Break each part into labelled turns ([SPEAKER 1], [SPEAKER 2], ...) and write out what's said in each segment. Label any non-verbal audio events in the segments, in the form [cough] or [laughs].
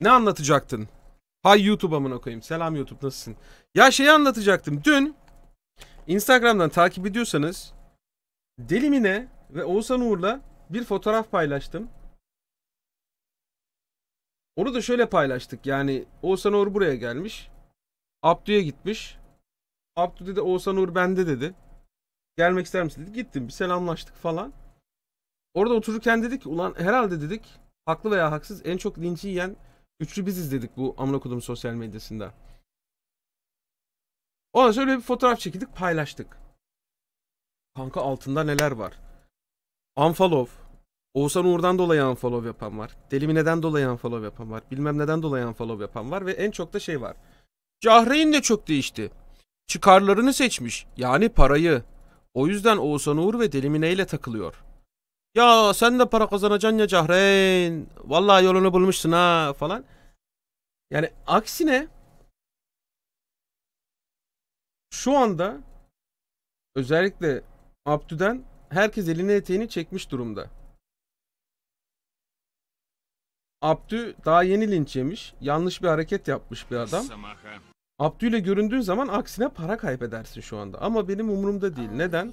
[SPEAKER 1] Ne anlatacaktın? Hay YouTube amına koyayım. Selam YouTube nasılsın? Ya şeyi anlatacaktım. Dün Instagram'dan takip ediyorsanız Delimine ve Oğuzhan Uğur'la bir fotoğraf paylaştım. Onu da şöyle paylaştık. Yani Oğuzhan Uğur buraya gelmiş. Abdü'ye gitmiş. Abdü dedi Oğuzhan Uğur bende dedi. Gelmek ister misin dedi. Gittim bir selamlaştık falan. Orada otururken dedik ulan herhalde dedik haklı veya haksız en çok linci yiyen Üçlü biz izledik bu amına kodum sosyal medyasında. O da şöyle bir fotoğraf çekildik paylaştık. Kanka altında neler var? Unfollow. Oğuzhan Uğur'dan dolayı unfollow yapan var. Delimi neden dolayı unfollow yapan var. Bilmem neden dolayı unfollow yapan var. Ve en çok da şey var. Cahre'in de çok değişti. Çıkarlarını seçmiş. Yani parayı. O yüzden Oğuzhan Uğur ve Delimine'yle takılıyor. Ya sen de para kazanacaksın ya Cahreyn. Vallahi yolunu bulmuşsun ha falan. Yani aksine şu anda özellikle Abdü'den herkes eline eteğini çekmiş durumda. Abdü daha yeni linç yemiş. Yanlış bir hareket yapmış bir adam. Abdü ile göründüğün zaman aksine para kaybedersin şu anda. Ama benim umurumda değil. Neden?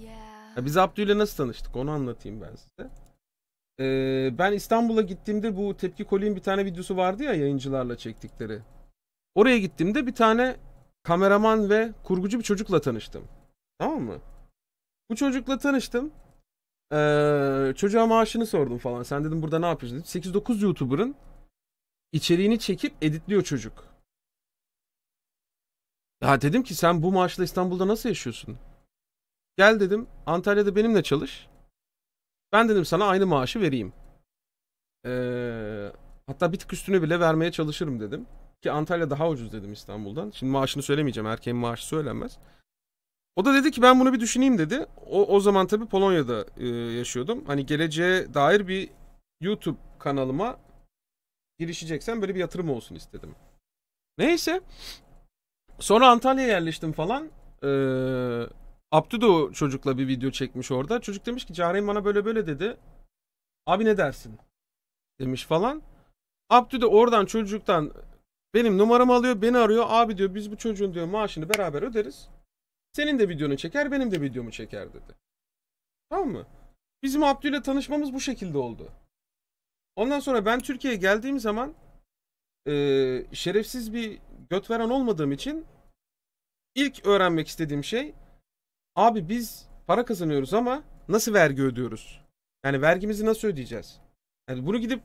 [SPEAKER 1] Ya biz Abdü ile nasıl tanıştık onu anlatayım ben size. Ee, ben İstanbul'a gittiğimde bu Tepki Koli'nin bir tane videosu vardı ya yayıncılarla çektikleri. Oraya gittiğimde bir tane kameraman ve kurgucu bir çocukla tanıştım. Tamam mı? Bu çocukla tanıştım. Ee, çocuğa maaşını sordum falan. Sen dedim burada ne yapıyorsun? 8-9 YouTuber'ın içeriğini çekip editliyor çocuk. Ya dedim ki sen bu maaşla İstanbul'da nasıl yaşıyorsun? Gel dedim Antalya'da benimle çalış. Ben dedim sana aynı maaşı vereyim. Ee, hatta bir tık üstünü bile vermeye çalışırım dedim. Ki Antalya daha ucuz dedim İstanbul'dan. Şimdi maaşını söylemeyeceğim. Erkeğin maaşı söylenmez. O da dedi ki ben bunu bir düşüneyim dedi. O, o zaman tabii Polonya'da e, yaşıyordum. Hani geleceğe dair bir YouTube kanalıma girişeceksen böyle bir yatırım olsun istedim. Neyse. Sonra Antalya'ya yerleştim falan. Ee, Abdü de o çocukla bir video çekmiş orada. Çocuk demiş ki Cahreyn bana böyle böyle dedi. Abi ne dersin? Demiş falan. Abdü de oradan çocuktan benim numaramı alıyor beni arıyor. Abi diyor biz bu çocuğun diyor maaşını beraber öderiz. Senin de videonu çeker benim de videomu çeker dedi. Tamam mı? Bizim Abdü ile tanışmamız bu şekilde oldu. Ondan sonra ben Türkiye'ye geldiğim zaman e, şerefsiz bir göt veren olmadığım için ilk öğrenmek istediğim şey Abi biz para kazanıyoruz ama nasıl vergi ödüyoruz? Yani vergimizi nasıl ödeyeceğiz? Yani bunu gidip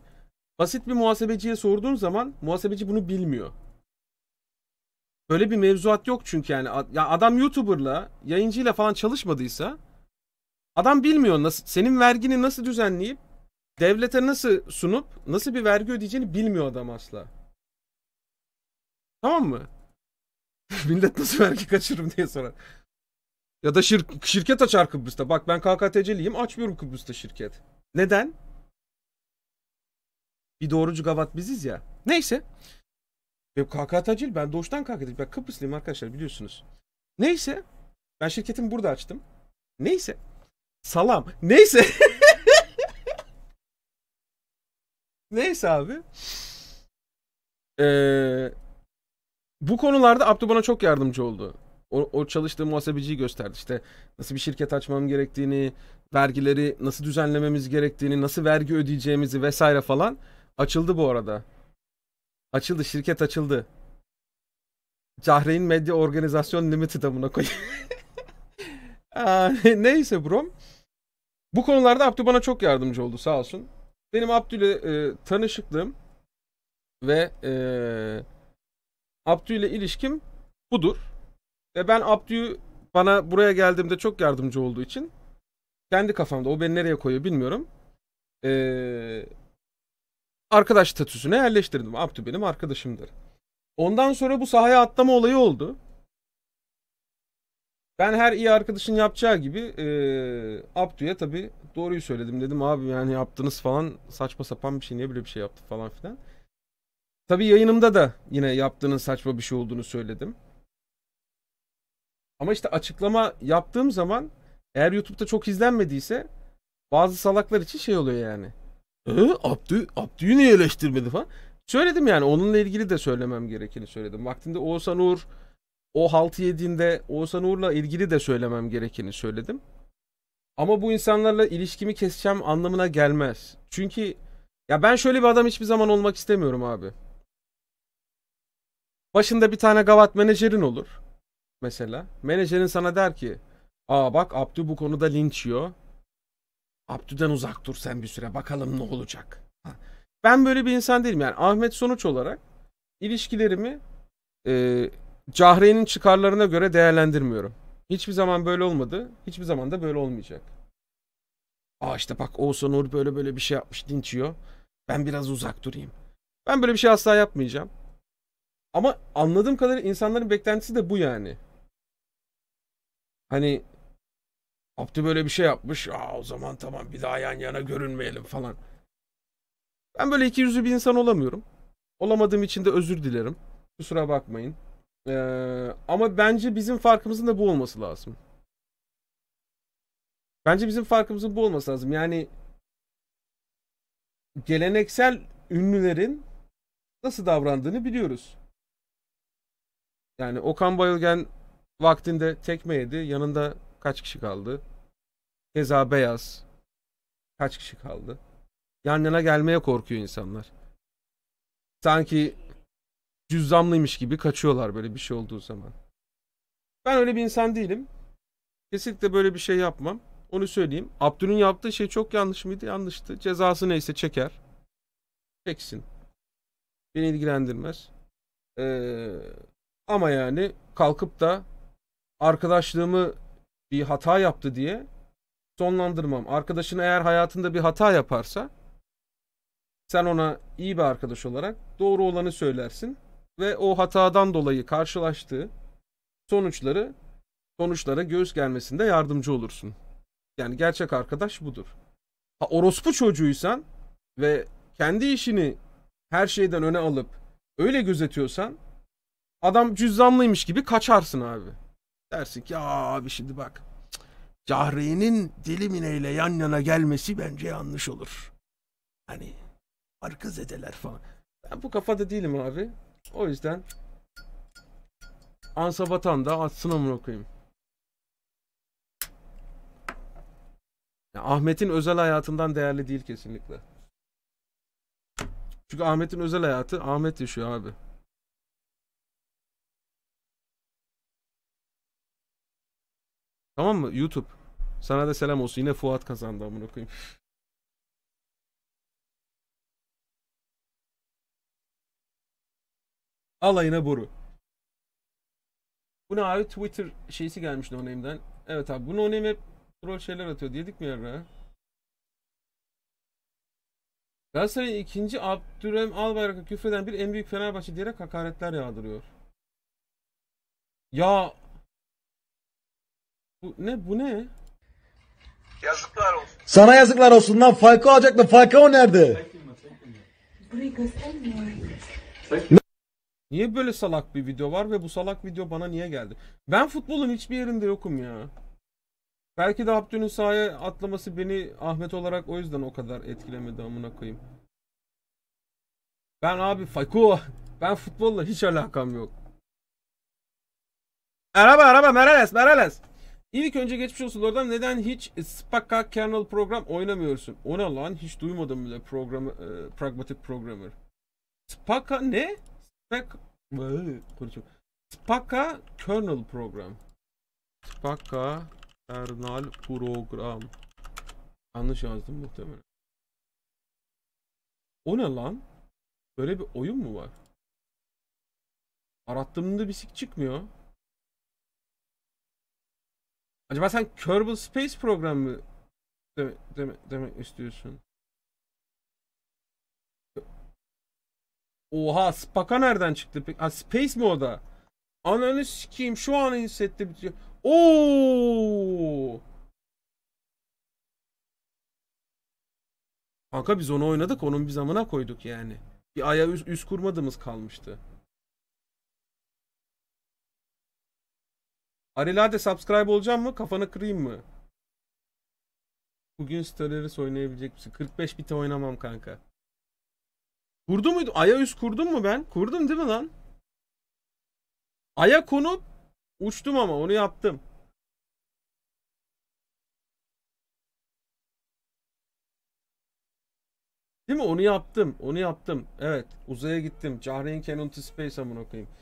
[SPEAKER 1] basit bir muhasebeciye sorduğun zaman muhasebeci bunu bilmiyor. Böyle bir mevzuat yok çünkü yani ya adam YouTuber'la, yayıncıyla falan çalışmadıysa adam bilmiyor nasıl senin vergini nasıl düzenleyip devlete nasıl sunup nasıl bir vergi ödeyeceğini bilmiyor adam asla. Tamam mı? [laughs] Millet nasıl vergi kaçırırım diye sorar. Ya da şir şirket açar Kıbrıs'ta. Bak ben KKTC'liyim açmıyorum Kıbrıs'ta şirket. Neden? Bir doğrucu gavat biziz ya. Neyse. Benim KKTC'li ben doğuştan KKTC'liyim. Ben Kıbrıslıyım arkadaşlar biliyorsunuz. Neyse. Ben şirketimi burada açtım. Neyse. Salam. Neyse. [laughs] Neyse abi. Ee, bu konularda Abdü bana çok yardımcı oldu o, o çalıştığı muhasebeciyi gösterdi. İşte nasıl bir şirket açmam gerektiğini, vergileri nasıl düzenlememiz gerektiğini, nasıl vergi ödeyeceğimizi vesaire falan açıldı bu arada. Açıldı, şirket açıldı. Cahreyn Medya Organizasyon Limited amına koy. [laughs] Neyse bro, Bu konularda Abdü bana çok yardımcı oldu sağ olsun. Benim Abdü ile e, tanışıklığım ve e, Abdü ile ilişkim budur. Ve ben Abdü'yü bana buraya geldiğimde çok yardımcı olduğu için kendi kafamda o beni nereye koyuyor bilmiyorum. Ee, arkadaş statüsüne yerleştirdim. Abdü benim arkadaşımdır. Ondan sonra bu sahaya atlama olayı oldu. Ben her iyi arkadaşın yapacağı gibi e, Abdü'ye tabii doğruyu söyledim. Dedim abi yani yaptınız falan saçma sapan bir şey niye böyle bir şey yaptı falan filan. Tabi yayınımda da yine yaptığının saçma bir şey olduğunu söyledim. Ama işte açıklama yaptığım zaman eğer YouTube'da çok izlenmediyse bazı salaklar için şey oluyor yani. E, Abdü, Abdü'yü niye eleştirmedi falan. Söyledim yani onunla ilgili de söylemem gerekeni söyledim. Vaktinde Oğuzhan Uğur o haltı yediğinde Oğuzhan Uğur'la ilgili de söylemem gerekeni söyledim. Ama bu insanlarla ilişkimi keseceğim anlamına gelmez. Çünkü ya ben şöyle bir adam hiçbir zaman olmak istemiyorum abi. Başında bir tane gavat menajerin olur mesela. Menajerin sana der ki aa bak Abdü bu konuda linç yiyor. Abdü'den uzak dur sen bir süre bakalım ne olacak. Ben böyle bir insan değilim yani Ahmet sonuç olarak ilişkilerimi e, Cahre'nin çıkarlarına göre değerlendirmiyorum. Hiçbir zaman böyle olmadı. Hiçbir zaman da böyle olmayacak. Aa işte bak Oğuzhan Uğur böyle böyle bir şey yapmış linç Ben biraz uzak durayım. Ben böyle bir şey asla yapmayacağım. Ama anladığım kadarıyla insanların beklentisi de bu yani. Hani Abdü böyle bir şey yapmış. Aa o zaman tamam bir daha yan yana görünmeyelim falan. Ben böyle iki yüzlü bir insan olamıyorum. Olamadığım için de özür dilerim. Kusura bakmayın. Ee, ama bence bizim farkımızın da bu olması lazım. Bence bizim farkımızın bu olması lazım. Yani geleneksel ünlülerin nasıl davrandığını biliyoruz. Yani Okan Bayılgen Vaktinde tekme yedi. Yanında kaç kişi kaldı? Keza Beyaz. Kaç kişi kaldı? Yan yana gelmeye korkuyor insanlar. Sanki cüzdanlıymış gibi kaçıyorlar böyle bir şey olduğu zaman. Ben öyle bir insan değilim. Kesinlikle böyle bir şey yapmam. Onu söyleyeyim. Abdül'ün yaptığı şey çok yanlış mıydı? Yanlıştı. Cezası neyse çeker. Çeksin. Beni ilgilendirmez. Ee, ama yani kalkıp da arkadaşlığımı bir hata yaptı diye sonlandırmam. Arkadaşın eğer hayatında bir hata yaparsa sen ona iyi bir arkadaş olarak doğru olanı söylersin ve o hatadan dolayı karşılaştığı sonuçları sonuçlara göğüs gelmesinde yardımcı olursun. Yani gerçek arkadaş budur. Ha orospu çocuğuysan ve kendi işini her şeyden öne alıp öyle gözetiyorsan adam cüzdanlıymış gibi kaçarsın abi. Dersin ki Aa, abi şimdi bak Cahre'nin Dilimine ile yan yana gelmesi bence yanlış olur. Hani arka zedeler falan. Ben bu kafada değilim abi. O yüzden Ansa da atsın onu okuyayım. Ahmet'in özel hayatından değerli değil kesinlikle. Çünkü Ahmet'in özel hayatı Ahmet yaşıyor abi. Tamam mı YouTube? Sana da selam olsun. Yine Fuat kazandı amına koyayım. Alayına boru. Bu ne abi Twitter şeysi gelmiş Noname'den. Evet abi bu Noname hep troll şeyler atıyor. Dedik mi yarra? Galatasaray'ın ikinci Abdurrahim Albayrak'a küfreden bir en büyük Fenerbahçe diyerek hakaretler yağdırıyor. Ya bu ne bu ne? Yazıklar olsun. Sana yazıklar olsun lan. Falcao alacaktı. Falcao nerede? Niye böyle salak bir video var ve bu salak video bana niye geldi? Ben futbolun hiçbir yerinde yokum ya. Belki de Abdü'nün sahaya atlaması beni Ahmet olarak o yüzden o kadar etkilemedi amına koyayım. Ben abi Falcao. Ben futbolla hiç alakam yok. Merhaba merhaba Merales Merales. İlk önce geçmiş olsun oradan neden hiç Spaka kernel program oynamıyorsun? Ona lan hiç duymadım bile programı e, pragmatik programmer. Spaka ne? Spaka Spaka kernel program. Spaka kernel program. Yanlış yazdım muhtemelen. O ne lan? Böyle bir oyun mu var? Arattığımda bir sik çıkmıyor. Acaba sen Kerbal Space programı deme, deme, demek istiyorsun? Oha Spaka nereden çıktı peki? Ha Space mi o da? Ananı sikeyim şu an bitiyor. Oo! Kanka biz onu oynadık onun bir zamana koyduk yani. Bir aya üst, üst kurmadığımız kalmıştı. Arilade subscribe olacağım mı? Kafanı kırayım mı? Bugün Stellaris oynayabilecek misin? 45 bite oynamam kanka. Kurdu muydu? Aya üst kurdum mu ben? Kurdum değil mi lan? Aya konup uçtum ama onu yaptım. Değil mi? Onu yaptım. Onu yaptım. Evet. Uzaya gittim. Cahreyn Canon to Space amına koyayım.